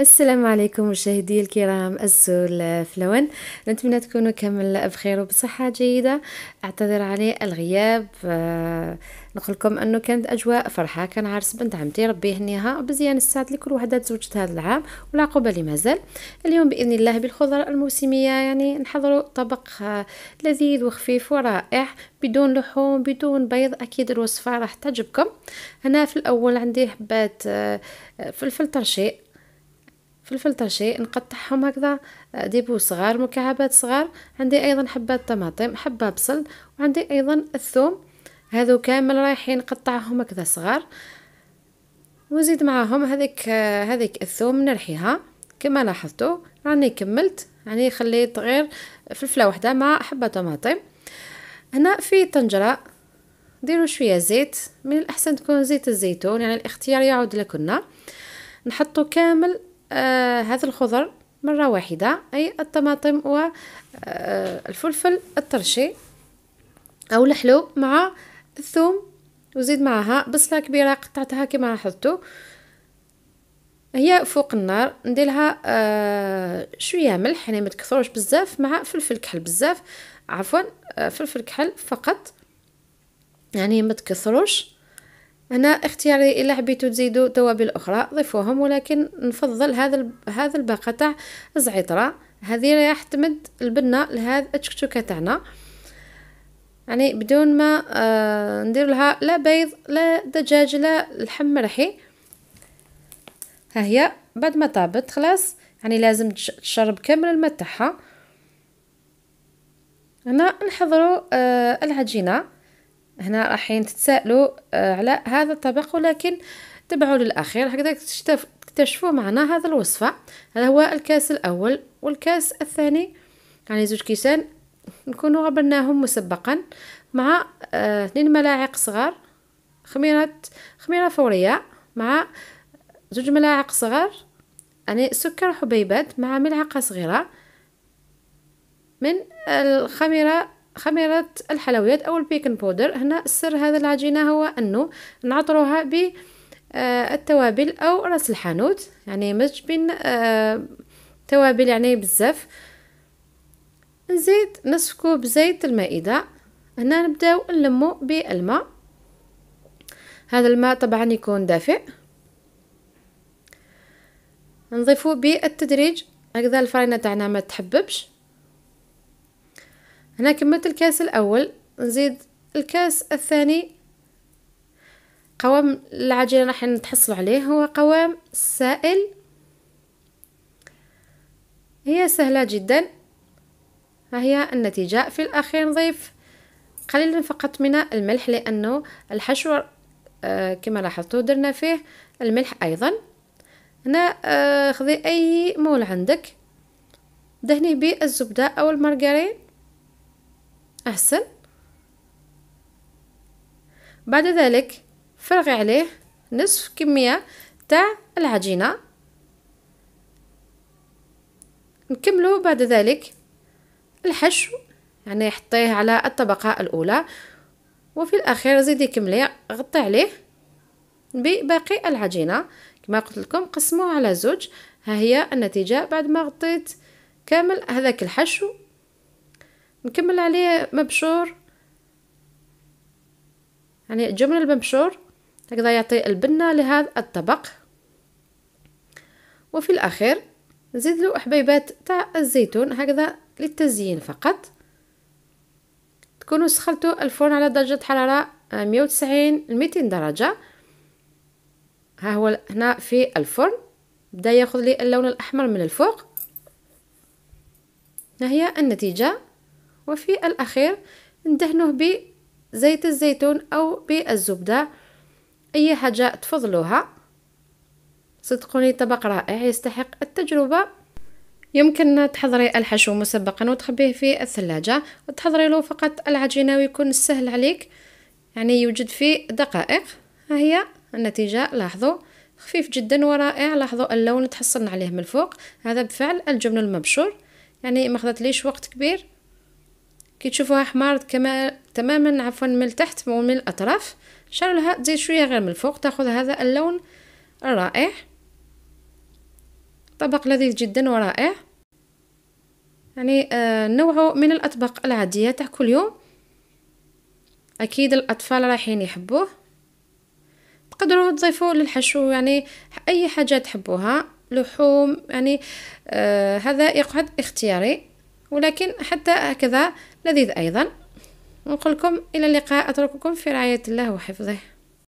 السلام عليكم مشاهدي الكرام الزول فلون نتمنى تكونوا كامل بخير وبصحة جيدة اعتذر علي الغياب آه، نقول لكم انه كانت اجواء فرحه كان عرس بنت عمتي ربي يهنيها بزيان الساعات اللي كل وحده تزوجت هذا العام والعقوبه اللي مازال اليوم باذن الله بالخضره الموسميه يعني نحضروا طبق آه، لذيذ وخفيف ورائع بدون لحوم بدون بيض اكيد الوصفه راح تعجبكم هنا في الاول عندي حبات آه، فلفل ترشيق في شيء نقطعهم هكذا آه، ديبو صغار مكعبات صغار عندي ايضا حبات طماطم حبه بصل وعندي ايضا الثوم هذو كامل رايحين نقطعهم هكذا صغار وزيد معاهم هذيك آه، هذيك الثوم نرحيها كما لاحظتوا راني كملت يعني خليت غير فلفله واحده مع حبه طماطم هنا في طنجره ديروا شويه زيت من الاحسن تكون زيت الزيتون يعني الاختيار يعود لكنا نحطو كامل آه هذا الخضر مرة واحدة أي الطماطم والفلفل آه، الطرشي أو الحلو مع الثوم وزيد معها بصلة كبيرة قطعتها كما لاحظتوا هي فوق النار نديرلها آه شويه ملح يعني ما تكثرش بزاف مع فلفل كحل بزاف عفوا آه فلفل كحل فقط يعني ما تكثروش هنا اختياري الا حبيتو تزيدو توابل اخرى ضيفوهم ولكن نفضل هذا هذا الباقه تاع الزعتره هذه راح تمد البنه لهذا التكتوكه تاعنا يعني بدون ما آه ندير لها لا بيض لا دجاج لا لحم مرحي ها هي بعد ما طابت خلاص يعني لازم تشرب كامل الماء تاعها هنا نحضروا آه العجينه هنا رايحين تتسائلوا آه، على هذا الطبق ولكن تبعوا للأخير هكذا تكتشفوا معنا هذا الوصفة هذا هو الكاس الأول والكاس الثاني يعني زوج كيسان نكونوا غبرناهم مسبقا مع آه، اثنين ملاعق صغار خميرة خميرة فورية مع زوج ملاعق صغار يعني سكر حبيبات مع ملعقة صغيرة من الخميرة خميرة الحلويات أو البيكن بودر هنا السر هذا العجينة هو أنه نعطروها بالتوابل آه، التوابل أو رأس الحانوت يعني مش بين آه، توابل يعني بزاف نزيد نصف كوب زيت المائدة هنا نبداو نلمو بالماء هذا الماء طبعا يكون دافئ نضيفه بالتدريج هكذا الفرينة تاعنا ما تحببش هنا كملت الكاس الأول نزيد الكاس الثاني قوام العجينة راح نتحصل عليه هو قوام السائل هي سهلة جدا ها هي النتيجة في الأخير نضيف قليلا فقط من الملح لأنه الحشو آه، كما لاحظتوا درنا فيه الملح أيضا هنا آه، خذي أي مول عندك دهني بالزبدة أو المارغرين أحسن بعد ذلك فرغي عليه نصف كمية تاع العجينة نكملو بعد ذلك الحشو يعني حطيه على الطبقة الأولى وفي الأخير زيدي كملي غطي عليه بباقي العجينة كما قلت لكم قسموه على زوج ها هي النتيجة بعد ما غطيت كامل هذاك الحشو نكمل عليه مبشور يعني جمل المبشور هكذا يعطي البنة لهذا الطبق وفي الأخير نزيد له حبيبات تاع الزيتون هكذا للتزيين فقط تكونوا سخنتوا الفرن على درجة حرارة 190 ل 200 درجة ها هو هنا في الفرن بدا ياخذ لي اللون الأحمر من الفوق ها هي النتيجة وفي الأخير ندهنوه بزيت الزيتون أو بالزبدة أي حاجة تفضلوها صدقوني طبق رائع يستحق التجربة يمكن تحضري الحشو مسبقا وتخبيه في الثلاجة وتحضري له فقط العجينة ويكون سهل عليك يعني يوجد في دقائق ها هي النتيجة لاحظوا خفيف جدا ورائع لاحظوا اللون تحصلنا عليه من الفوق هذا بفعل الجبن المبشور يعني ما ليش وقت كبير كي تشوفوها حمار كما تماما عفوا من التحت ومن الاطراف شعرها تزيد شويه غير من الفوق تاخذ هذا اللون الرائع طبق لذيذ جدا ورائع يعني آه نوع من الاطباق العاديه تاع كل يوم اكيد الاطفال رايحين يحبوه تقدروا تضيفوا للحشو يعني اي حاجه تحبوها لحوم يعني آه هذا يقعد اختياري ولكن حتى هكذا لذيذ أيضا لكم إلى اللقاء أترككم في رعاية الله وحفظه